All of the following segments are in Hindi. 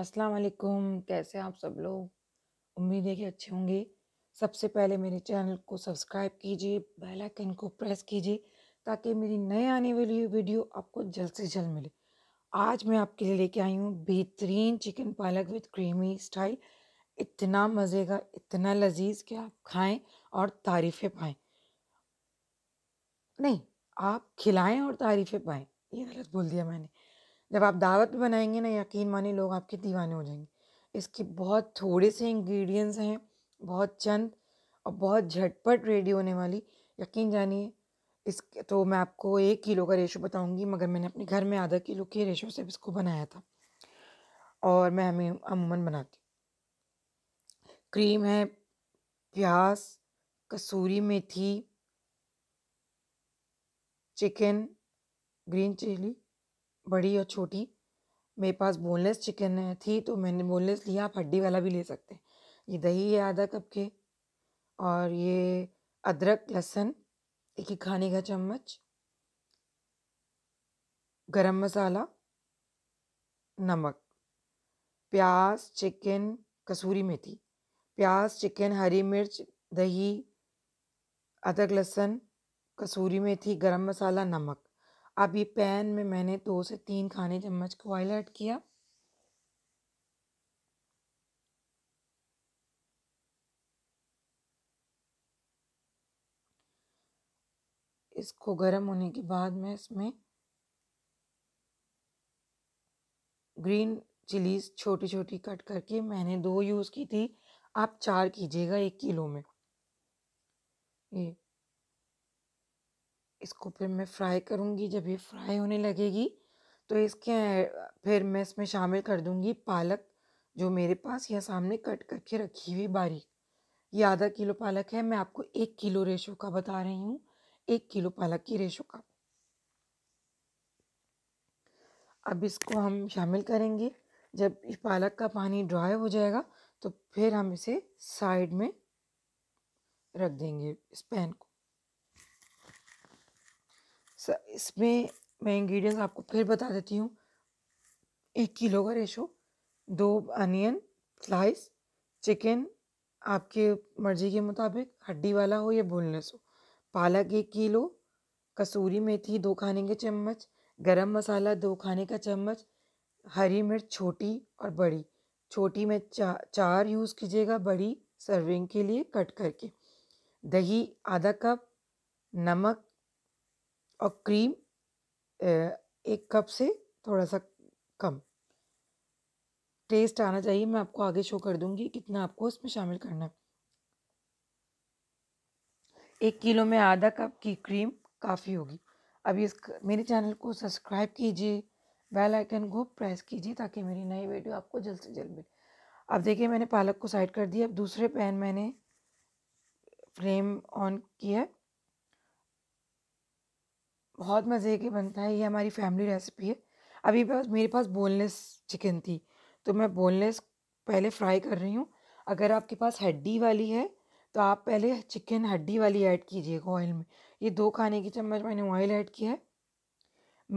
अस्सलाम वालेकुम कैसे हैं आप सब लोग उम्मीद है कि अच्छे होंगे सबसे पहले मेरे चैनल को सब्सक्राइब कीजिए बेल आइकन को प्रेस कीजिए ताकि मेरी नए आने वाली वीडियो आपको जल्द से जल्द मिले आज मैं आपके लिए लेके आई हूँ बेहतरीन चिकन पालक विद क्रीमी स्टाइल इतना मज़े का इतना लजीज कि आप खाएँ और तारीफ़ें पाएँ नहीं आप खिलाएं और तारीफ़ें पाएँ ये गलत बोल दिया मैंने जब आप दावत भी बनाएंगे ना यकीन माने लोग आपके दीवाने हो जाएंगे इसके बहुत थोड़े से इंग्रेडिएंट्स हैं बहुत चंद और बहुत झटपट रेडी होने वाली यकीन जानिए इस तो मैं आपको एक किलो का रेशो बताऊंगी मगर मैंने अपने घर में आधा किलो के रेशो से इसको बनाया था और मैं हमें अमूमन बनाती क्रीम है प्याज कसूरी मेथी चिकन ग्रीन चिली बड़ी और छोटी मेरे पास बोनलेस चिकन थी तो मैंने बोनलेस लिया आप हड्डी वाला भी ले सकते हैं ये दही है आधा कप के और ये अदरक लहसुन एक ही खाने का चम्मच गरम मसाला नमक प्याज चिकन कसूरी मेथी प्याज चिकन हरी मिर्च दही अदरक लहसुन कसूरी मेथी गरम मसाला नमक अभी पैन में मैंने दो से तीन खाने चम्मच को ऑयल ऐड किया इसको गर्म होने के बाद मैं इसमें ग्रीन चिलीज छोटी छोटी कट करके मैंने दो यूज़ की थी आप चार कीजिएगा एक किलो में ये इसको फिर मैं फ्राई करूँगी जब ये फ्राई होने लगेगी तो इसके फिर मैं इसमें शामिल कर दूँगी पालक जो मेरे पास यहाँ सामने कट करके रखी हुई बारीक ये आधा किलो पालक है मैं आपको एक किलो रेशो का बता रही हूँ एक किलो पालक की रेशो का अब इसको हम शामिल करेंगे जब इस पालक का पानी ड्राई हो जाएगा तो फिर हम इसे साइड में रख देंगे इस पैन को इसमें मैं इंग्रेडिएंट्स आपको फिर बता देती हूँ एक किलो का रेशो दो अनियन स्लाइस चिकन आपके मर्जी के मुताबिक हड्डी वाला हो या बोनलेस हो पालक एक किलो कसूरी मेथी दो खाने के चम्मच गरम मसाला दो खाने का चम्मच हरी मिर्च छोटी और बड़ी छोटी में चा, चार यूज़ कीजिएगा बड़ी सर्विंग के लिए कट करके दही आधा कप नमक और क्रीम एक कप से थोड़ा सा कम टेस्ट आना चाहिए मैं आपको आगे शो कर दूंगी कितना आपको इसमें शामिल करना है एक किलो में आधा कप की क्रीम काफ़ी होगी अभी इस मेरे चैनल को सब्सक्राइब कीजिए बेल आइकन को प्रेस कीजिए ताकि मेरी नई वीडियो आपको जल्द से जल्द मिले अब देखिए मैंने पालक को साइड कर दिया अब दूसरे पैन मैंने फ्लेम ऑन किया बहुत मज़े के बनता है ये हमारी फैमिली रेसिपी है अभी पास मेरे पास बोनलेस चिकन थी तो मैं बोनलेस पहले फ्राई कर रही हूँ अगर आपके पास हड्डी वाली है तो आप पहले चिकन हड्डी वाली ऐड कीजिएगा ऑयल में ये दो खाने की चम्मच मैंने ऑयल ऐड किया है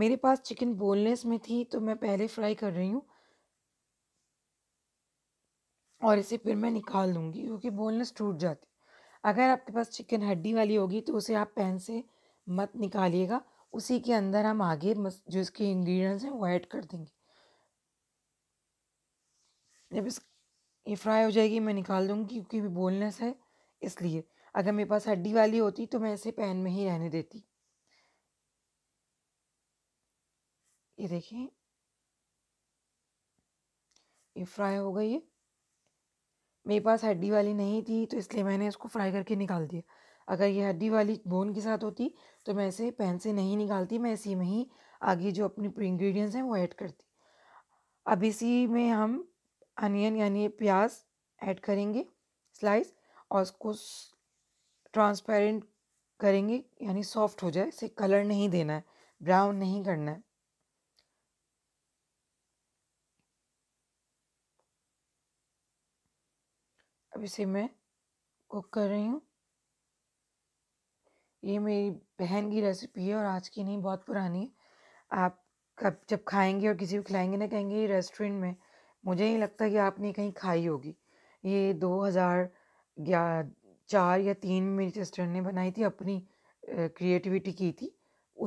मेरे पास चिकन बोनलेस में थी तो मैं पहले फ्राई कर रही हूँ और इसे फिर मैं निकाल दूँगी क्योंकि बोनलेस टूट जाती अगर आपके पास चिकन हड्डी वाली होगी तो उसे आप पैन से मत निकालिएगा उसी के अंदर हम आगे जो इसके इंग्रेडिएंट्स हैं वो ऐड कर देंगे जब इस ये फ्राई हो जाएगी मैं निकाल दूँगी क्योंकि भी बोलनेस है इसलिए अगर मेरे पास हड्डी वाली होती तो मैं इसे पैन में ही रहने देती ये देखिए ये फ्राई हो गई है मेरे पास हड्डी वाली नहीं थी तो इसलिए मैंने इसको फ्राई करके निकाल दिया अगर ये हड्डी वाली बोन के साथ होती तो मैं इसे पैन से नहीं निकालती मैं इसी में ही आगे जो अपनी इंग्रेडिएंट्स हैं वो ऐड करती अब इसी में हम अनियन यानी प्याज ऐड करेंगे स्लाइस और उसको ट्रांसपेरेंट करेंगे यानी सॉफ्ट हो जाए इसे कलर नहीं देना है ब्राउन नहीं करना है अब इसे मैं कुक कर रही हूँ ये मेरी बहन की रेसिपी है और आज की नहीं बहुत पुरानी आप कब जब खाएंगे और किसी को खिलाएंगे ना कहेंगे ये रेस्टोरेंट में मुझे नहीं लगता कि आपने कहीं खाई होगी ये दो हज़ार चार या तीन में मेरी सिस्टर ने बनाई थी अपनी क्रिएटिविटी की थी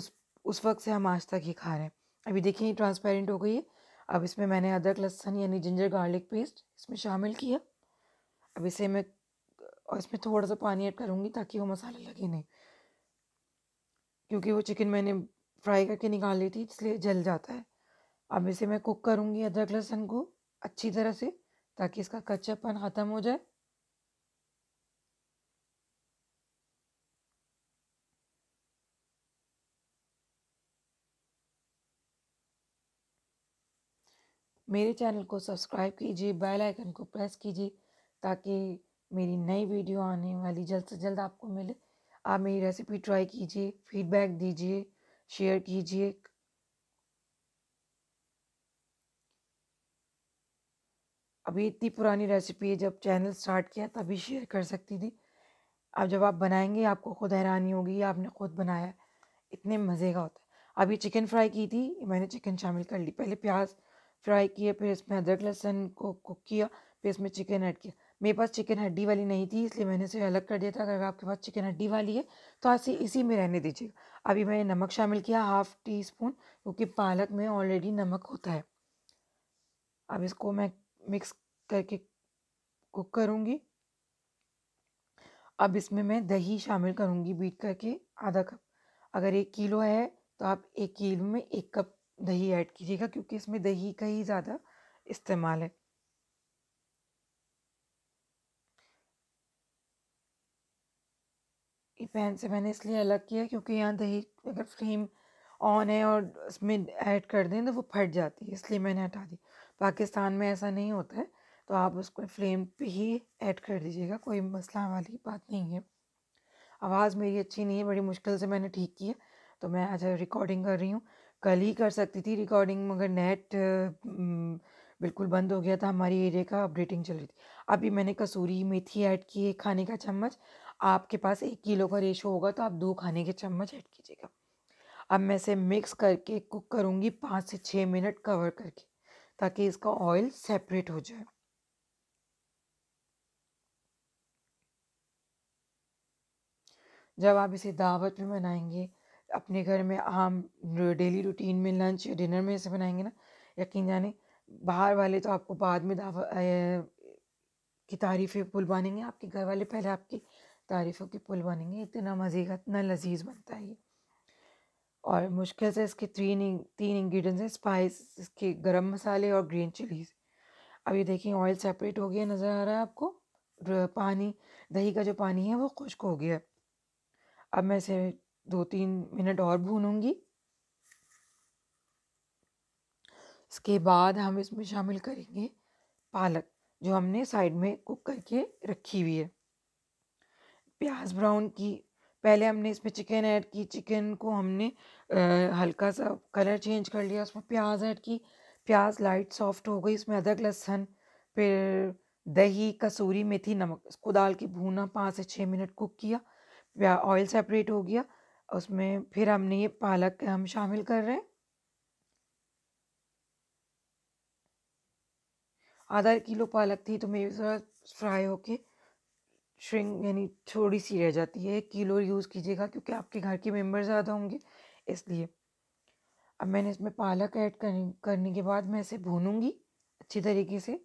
उस उस वक्त से हम आज तक ही खा रहे हैं अभी देखिए ट्रांसपेरेंट हो गई है अब इसमें मैंने अदरक लहसन यानी जिंजर गार्लिक पेस्ट इसमें शामिल किया अब इसे मैं और इसमें थोड़ा सा पानी ऐड करूँगी ताकि वो मसाला लगे नहीं क्योंकि वो चिकन मैंने फ्राई करके निकाल ली थी इसलिए जल जाता है अब इसे मैं कुक करूँगी अदरक लहसुन को अच्छी तरह से ताकि इसका कच्चापन ख़त्म हो जाए मेरे चैनल को सब्सक्राइब कीजिए बेल आइकन को प्रेस कीजिए ताकि मेरी नई वीडियो आने वाली जल्द से जल्द आपको मिले आप मेरी रेसिपी ट्राई कीजिए फीडबैक दीजिए शेयर कीजिए अभी इतनी पुरानी रेसिपी है जब चैनल स्टार्ट किया तभी शेयर कर सकती थी अब जब आप बनाएंगे आपको खुद हैरानी होगी आपने खुद बनाया इतने मज़े का होता है अभी चिकन फ्राई की थी मैंने चिकन शामिल कर ली पहले प्याज फ्राई किए फिर इसमें अदरक लहसुन को कुक किया फिर इसमें चिकन ऐड किया मेरे पास चिकन हड्डी वाली नहीं थी इसलिए मैंने इसे अलग कर दिया था अगर आपके पास चिकन हड्डी वाली है तो आप इसी में रहने दीजिएगा अभी मैंने नमक शामिल किया हाफ टी स्पून क्योंकि पालक में ऑलरेडी नमक होता है अब इसको मैं मिक्स करके कुक करूँगी अब इसमें मैं दही शामिल करूँगी बीट करके आधा कप अगर एक किलो है तो आप एक किलो में एक कप दही ऐड कीजिएगा क्योंकि इसमें दही का ही ज़्यादा इस्तेमाल है पैन से मैंने इसलिए अलग किया क्योंकि यहाँ दही अगर फ्लेम ऑन है और उसमें ऐड कर दें तो वो फट जाती है इसलिए मैंने हटा दी पाकिस्तान में ऐसा नहीं होता है तो आप उसको फ्लेम पे ही ऐड कर दीजिएगा कोई मसला वाली बात नहीं है आवाज़ मेरी अच्छी नहीं है बड़ी मुश्किल से मैंने ठीक की है तो मैं आज रिकॉर्डिंग कर रही हूँ कल ही कर सकती थी रिकॉर्डिंग मगर नेट हम्म, बिल्कुल बंद हो गया था हमारी एरिया का अपडेटिंग चल रही थी अभी मैंने कसूरी मेथी ऐड की है खाने का चम्मच आपके पास एक किलो का रेशो होगा तो आप दो खाने के चम्मच ऐड कीजिएगा अब मैं इसे मिक्स करके कुक करूँगी पाँच से छः मिनट कवर करके ताकि इसका ऑयल सेपरेट हो जाए जब आप इसे दावत में बनाएंगे अपने घर में आम डेली रूटीन में लंच या डिनर में इसे बनाएंगे ना यकीन जाने बाहर वाले तो आपको बाद में दावत की तारीफ़ें पुल आपके घर वाले पहले आपकी तारीफ़ों के पुल बनेंगे इतना मज़े का इतना लजीज़ बनता है ये और मुश्किल से इसके तीन तीन इंग्रेडिएंट्स हैं स्पाइस इसके गरम मसाले और ग्रीन चिलीज अब ये देखिए ऑयल सेपरेट हो गया नज़र आ रहा है आपको पानी दही का जो पानी है वो खुश्क हो गया अब मैं इसे दो तीन मिनट और भूनूंगी इसके बाद हम इसमें शामिल करेंगे पालक जो हमने साइड में कुक करके रखी हुई है प्याज ब्राउन की पहले हमने इसमें चिकन ऐड की चिकन को हमने आ, हल्का सा कलर चेंज कर लिया उसमें प्याज ऐड की प्याज लाइट सॉफ्ट हो गई इसमें अदरक लहसुन फिर दही कसूरी मेथी नमक इसको डाल के भूना पाँच से छः मिनट कुक किया ऑयल सेपरेट हो गया उसमें फिर हमने ये पालक हम शामिल कर रहे हैं आधा किलो पालक थी तो मेरी फ्राई होके श्रिंग यानी थोड़ी सी रह जाती है किलो यूज़ कीजिएगा क्योंकि आपके घर के मेम्बर ज़्यादा होंगे इसलिए अब मैंने इसमें पालक ऐड कर, करने के बाद मैं इसे भूनूंगी अच्छी तरीके से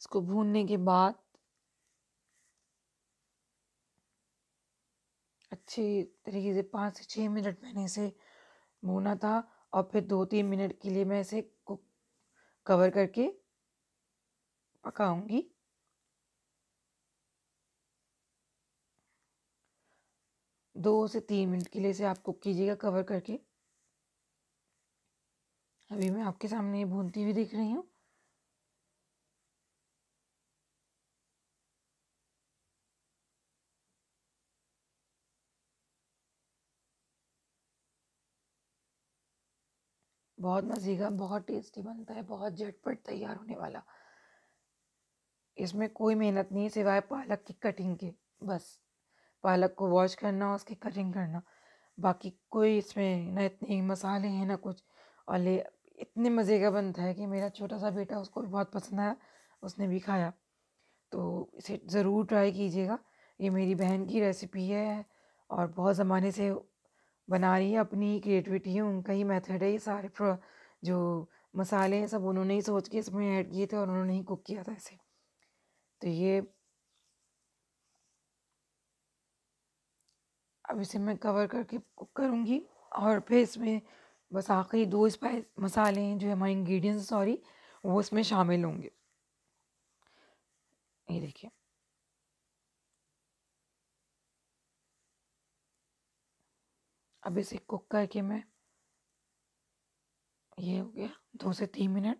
इसको भूनने के बाद अच्छे तरीके से पाँच से छः मिनट मैंने इसे भूना था और फिर दो तीन मिनट के लिए मैं इसे कुक कवर करके पकाऊंगी दो से तीन मिनट के लिए इसे आप कुक कीजिएगा कवर करके अभी मैं आपके सामने ये भूनती हुई दिख रही हूँ बहुत मज़ेगा बहुत टेस्टी बनता है बहुत झटपट तैयार होने वाला इसमें कोई मेहनत नहीं सिवाय पालक की कटिंग के बस पालक को वॉश करना उसकी कटिंग करना बाकी कोई इसमें ना इतने मसाले हैं ना कुछ और ले इतने मज़े का बनता है कि मेरा छोटा सा बेटा उसको भी बहुत पसंद आया उसने भी खाया तो इसे ज़रूर ट्राई कीजिएगा ये मेरी बहन की रेसिपी है और बहुत ज़माने से बना रही है अपनी क्रिएटिविटी है उनका ही मेथड है ये सारे जो मसाले हैं सब उन्होंने ही सोच के इसमें ऐड किए थे और उन्होंने ही कुक किया था इसे तो ये अब इसे मैं कवर करके कुक करूँगी और फिर इसमें बस आखिरी दो स्पाइस मसाले हैं जो हमारे इंग्रेडिएंट्स सॉरी वो इसमें शामिल होंगे ये देखिए अब इसे कुक करके मैं ये हो गया दो से तीन मिनट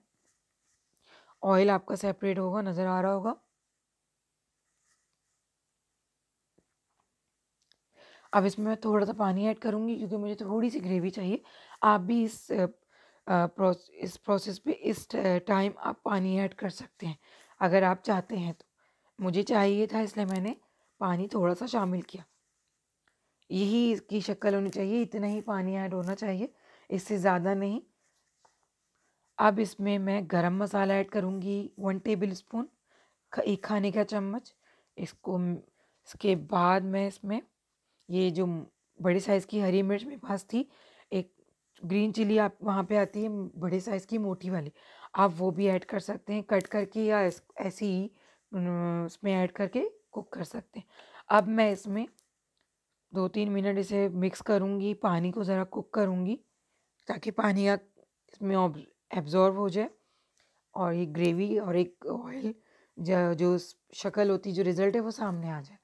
ऑयल आपका सेपरेट होगा नज़र आ रहा होगा अब इसमें मैं थोड़ा सा पानी ऐड करूँगी क्योंकि मुझे थोड़ी सी ग्रेवी चाहिए आप भी इस प्रोस इस प्रोसेस पे इस टाइम आप पानी ऐड कर सकते हैं अगर आप चाहते हैं तो मुझे चाहिए था इसलिए मैंने पानी थोड़ा सा शामिल किया यही इसकी शक्ल होनी चाहिए इतना ही पानी ऐड होना चाहिए इससे ज़्यादा नहीं अब इसमें मैं गरम मसाला ऐड करूँगी वन टेबल स्पून एक खाने का चम्मच इसको इसके बाद मैं इसमें ये जो बड़े साइज़ की हरी मिर्च मेरे पास थी एक ग्रीन चिली आप वहाँ पे आती है बड़े साइज़ की मोटी वाली आप वो भी ऐड कर सकते हैं कट करके या ऐसे ही उसमें ऐड करके कुक कर सकते हैं अब मैं इसमें दो तीन मिनट इसे मिक्स करूँगी पानी को ज़रा कुक करूँगी ताकि पानी का इसमें एब्ज़ॉर्ब हो जाए और ये ग्रेवी और एक ऑयल जो शक्ल होती जो रिज़ल्ट है वो सामने आ जाए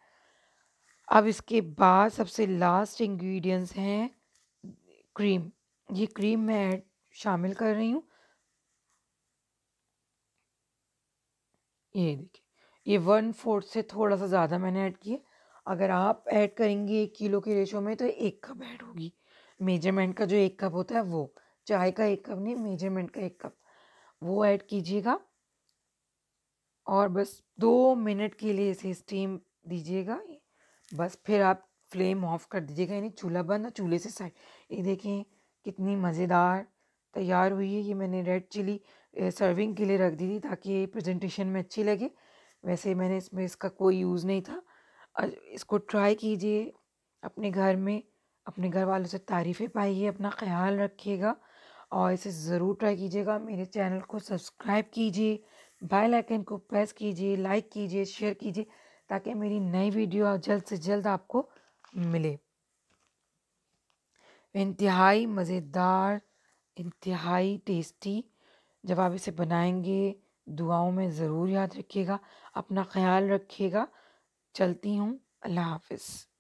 अब इसके बाद सबसे लास्ट इंग्रेडिएंट्स हैं क्रीम ये क्रीम मैं शामिल कर रही हूँ ये देखिए ये वन फोर्थ से थोड़ा सा ज़्यादा मैंने ऐड किया अगर आप ऐड करेंगे एक किलो के रेशो में तो एक कप ऐड होगी मेजरमेंट का जो एक कप होता है वो चाय का एक कप नहीं मेजरमेंट का एक कप वो ऐड कीजिएगा और बस दो मिनट के लिए इसे स्टीम दीजिएगा बस फिर आप फ्लेम ऑफ कर दीजिएगा यानी चूल्हा बंद और चूल्हे से साइड ये देखें कितनी मज़ेदार तैयार हुई है ये मैंने रेड चिली सर्विंग के लिए रख दी थी ताकि प्रेजेंटेशन में अच्छी लगे वैसे मैंने इसमें इसका कोई यूज़ नहीं था इसको ट्राई कीजिए अपने घर में अपने घर वालों से तारीफ़ें पाइए अपना ख्याल रखिएगा और इसे ज़रूर ट्राई कीजिएगा मेरे चैनल को सब्सक्राइब कीजिए बेल आइकन को प्रेस कीजिए लाइक कीजिए शेयर कीजिए ताकि मेरी नई वीडियो जल्द से जल्द आपको मिले इंतहाई मज़ेदार इंतहाई टेस्टी जब आप इसे बनाएंगे दुआओं में ज़रूर याद रखिएगा अपना ख्याल रखिएगा चलती हूँ अल्लाह हाफिज़